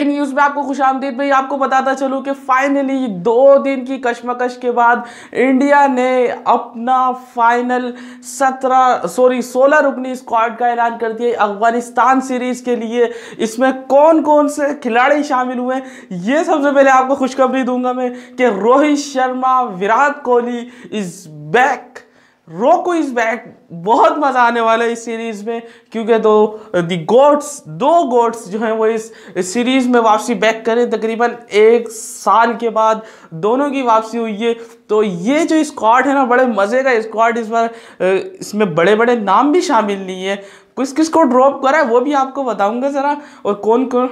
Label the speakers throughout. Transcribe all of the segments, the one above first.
Speaker 1: tech news में आपको खुश आमदीद भाई आपको बताता चलूँ कि फाइनली दो दिन की कश्मकश के बाद इंडिया ने अपना फाइनल सत्रह सॉरी सोलह रुकनी स्क्वाड का ऐलान कर दिया अफगानिस्तान सीरीज़ के लिए इसमें कौन कौन से खिलाड़ी शामिल हुए ये सबसे पहले आपको खुशखबरी दूंगा मैं कि Rohit Sharma Virat Kohli is back Roko is back बहुत मज़ा आने वाला है इस सीरीज़ में क्योंकि दो दी गोट्स दो गोट्स जो हैं वो इस, इस सीरीज़ में वापसी बैक करें तकरीबन एक साल के बाद दोनों की वापसी हुई है तो ये जो स्क्वाड है ना बड़े मज़े का स्क्वाड इस बार इसमें बड़े बड़े नाम भी शामिल नहीं है किस किस को ड्रॉप करा है वो भी आपको बताऊंगा ज़रा और कौन कौन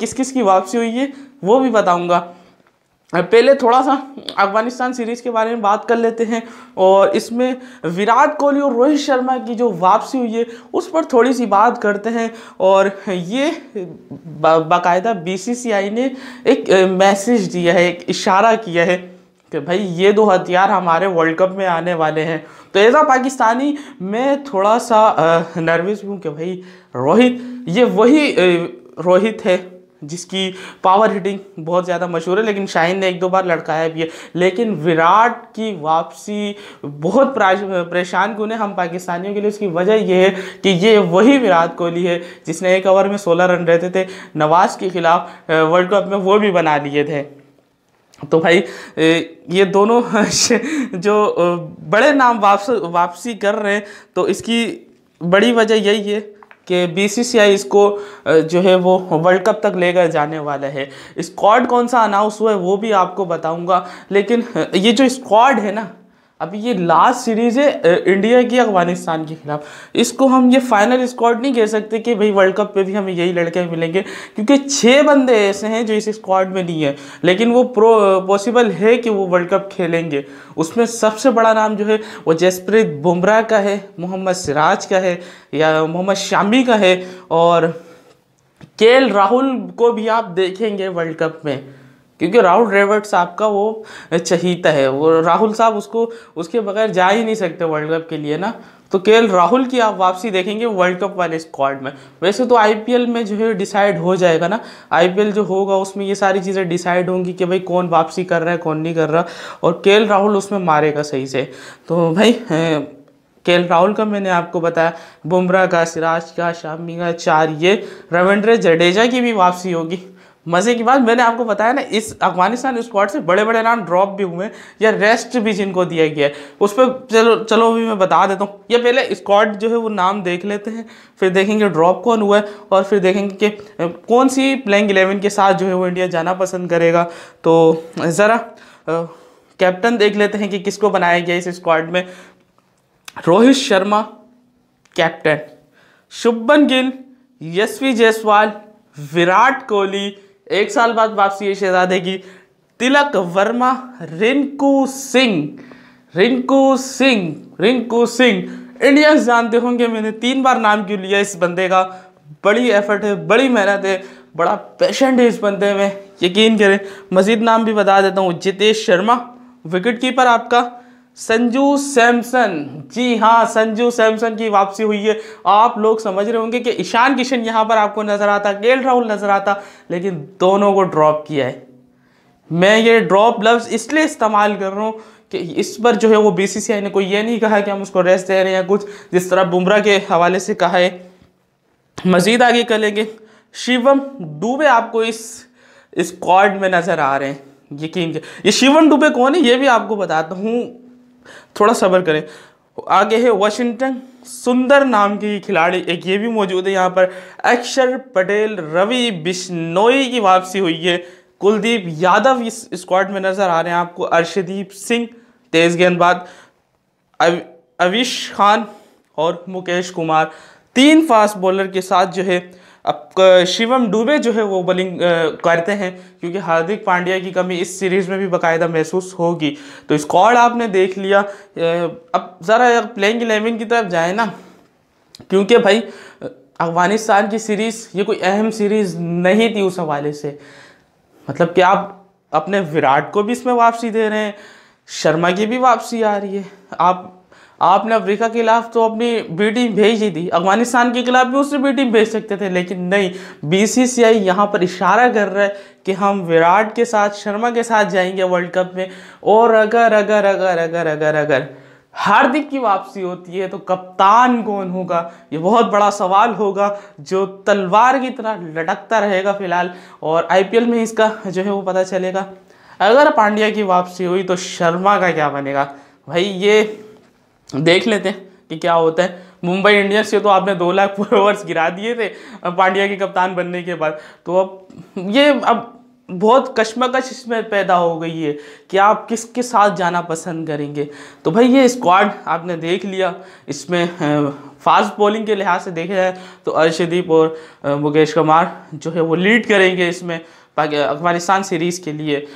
Speaker 1: किस किस की वापसी हुई है वो भी बताऊंगा पहले थोड़ा सा अफगानिस्तान सीरीज़ के बारे में बात कर लेते हैं और इसमें विराट कोहली और रोहित शर्मा की जो वापसी हुई है उस पर थोड़ी सी बात करते हैं और ये बाकायदा बीसीसीआई ने एक मैसेज दिया है एक इशारा किया है कि भाई ये दो हथियार हमारे वर्ल्ड कप में आने वाले हैं तो ऐसा पाकिस्तानी मैं थोड़ा सा नर्वस हूँ कि भाई रोहित ये वही रोहित है जिसकी पावर हिटिंग बहुत ज़्यादा मशहूर है लेकिन शाहिन ने एक दो बार लड़काया भी है लेकिन विराट की वापसी बहुत परेशान कुन है हम पाकिस्तानियों के लिए उसकी वजह यह है कि ये वही विराट कोहली है जिसने एक ओवर में सोलह रन रहते थे नवाज़ के ख़िलाफ़ वर्ल्ड कप में वो भी बना लिए थे तो भाई ये दोनों जो बड़े नाम वापस वापसी कर रहे हैं तो इसकी बड़ी वजह यही है कि बीसीसीआई इसको जो है वो वर्ल्ड कप तक लेकर जाने वाला है स्क्वाड कौन सा अनाउंस हुआ है वो भी आपको बताऊंगा लेकिन ये जो स्क्वाड है ना अब ये लास्ट सीरीज है इंडिया की अफगानिस्तान के खिलाफ इसको हम ये फाइनल स्क्वाड नहीं कह सकते कि भाई वर्ल्ड कप पे भी हमें यही लड़के मिलेंगे क्योंकि छः बंदे ऐसे हैं जो इस स्क्वाड में नहीं है लेकिन वो प्रो पॉसिबल है कि वो वर्ल्ड कप खेलेंगे उसमें सबसे बड़ा नाम जो है वो जसप्रीत बुमराह का है मोहम्मद सिराज का है या मोहम्मद शामी का है और के राहुल को भी आप देखेंगे वर्ल्ड कप में क्योंकि राहुल द्रविड़ साहब का वो चहीता है वो राहुल साहब उसको उसके बगैर जा ही नहीं सकते वर्ल्ड कप के लिए ना तो केएल राहुल की आप वापसी देखेंगे वर्ल्ड कप वाले स्क्वाड में वैसे तो आईपीएल में जो है डिसाइड हो जाएगा ना आईपीएल जो होगा उसमें ये सारी चीज़ें डिसाइड होंगी कि भाई कौन वापसी कर रहा है कौन नहीं कर रहा और के राहुल उसमें मारेगा सही से तो भाई के राहुल का मैंने आपको बताया बुमराह का सिराज का शामी का चार ये रविंद्र जडेजा की भी वापसी होगी मज़े की बात मैंने आपको बताया ना इस अफगानिस्तान स्क्वाड से बड़े बड़े नाम ड्रॉप भी हुए या रेस्ट भी जिनको दिया गया है उस पर चलो चलो अभी मैं बता देता हूँ ये पहले स्क्वाड जो है वो नाम देख लेते हैं फिर देखेंगे ड्रॉप कौन हुआ है और फिर देखेंगे कि कौन सी प्लेइंग एलेवन के साथ जो है वो इंडिया जाना पसंद करेगा तो ज़रा कैप्टन देख लेते हैं कि किसको बनाया गया इस स्क्वाड में रोहित शर्मा कैप्टन शुभन गिल यशवी जायसवाल विराट कोहली एक साल बाद वापसी ये शहजादे की तिलक वर्मा रिंकू सिंह रिंकू सिंह रिंकू सिंह इंडियंस जानते होंगे मैंने तीन बार नाम क्यों लिया इस बंदे का बड़ी एफर्ट है बड़ी मेहनत है बड़ा पेशेंट है इस बंदे में यकीन करें मज़ीद नाम भी बता देता हूँ जितेश शर्मा विकेट कीपर आपका संजू सैमसन जी हाँ संजू सैमसन की वापसी हुई है आप लोग समझ रहे होंगे कि ईशान किशन यहाँ पर आपको नज़र आता गेल राहुल नज़र आता लेकिन दोनों को ड्रॉप किया है मैं ये ड्रॉप लफ्ज़ इसलिए इस्तेमाल कर रहा हूँ कि इस पर जो है वो बीसीसीआई ने कोई ये नहीं कहा कि हम उसको रेस्ट दे रहे हैं या कुछ जिस तरह बुमराह के हवाले से कहा है मज़ीद आगे करेंगे शिवम डूबे आपको इस स्क्वाड में नज़र आ रहे हैं यकीन ये शिवम डूबे कौन है ये भी आपको बताता हूँ थोड़ा सब्र करें आगे है वाशिंगटन सुंदर नाम की खिलाड़ी एक ये भी मौजूद है यहाँ पर अक्षर पटेल रवि बिश्नोई की वापसी हुई है कुलदीप यादव इस स्क्वाड में नज़र आ रहे हैं आपको अर्शदीप सिंह तेज़ गेंदबाज अविश खान और मुकेश कुमार तीन फास्ट बॉलर के साथ जो है अब शिवम डूबे जो है वो बॉलिंग करते हैं क्योंकि हार्दिक पांड्या की कमी इस सीरीज़ में भी बाकायदा महसूस होगी तो स्कॉड आपने देख लिया अब ज़रा प्लेइंग इलेवन की तरफ जाए ना क्योंकि भाई अफगानिस्तान की सीरीज़ ये कोई अहम सीरीज़ नहीं थी उस हवाले से मतलब कि आप अपने विराट को भी इसमें वापसी दे रहे हैं शर्मा की भी वापसी आ रही है आप आपने अफ्रीका के खिलाफ तो अपनी बी टीम भेज ही दी अफगानिस्तान के खिलाफ भी उसने बी टीम भेज सकते थे लेकिन नहीं बीसीसीआई यहाँ पर इशारा कर रहा है कि हम विराट के साथ शर्मा के साथ जाएंगे वर्ल्ड कप में और अगर अगर अगर अगर अगर अगर हार्दिक की वापसी होती है तो कप्तान कौन होगा ये बहुत बड़ा सवाल होगा जो तलवार की तरह लटकता रहेगा फिलहाल और आईपीएल में इसका जो है वो पता चलेगा अगर पांड्या की वापसी हुई तो शर्मा का क्या बनेगा भाई ये देख लेते हैं कि क्या होता है मुंबई इंडियंस के तो आपने दो लाख फॉलोअर्स गिरा दिए थे पांड्या के कप्तान बनने के बाद तो अब ये अब बहुत कश्मकश इसमें पैदा हो गई है कि आप किसके साथ जाना पसंद करेंगे तो भाई ये स्क्वाड आपने देख लिया इसमें फास्ट बॉलिंग के लिहाज से देखा जाए तो अर्शदीप और मुकेश कुमार जो है वो लीड करेंगे इसमें अफगानिस्तान सीरीज़ के लिए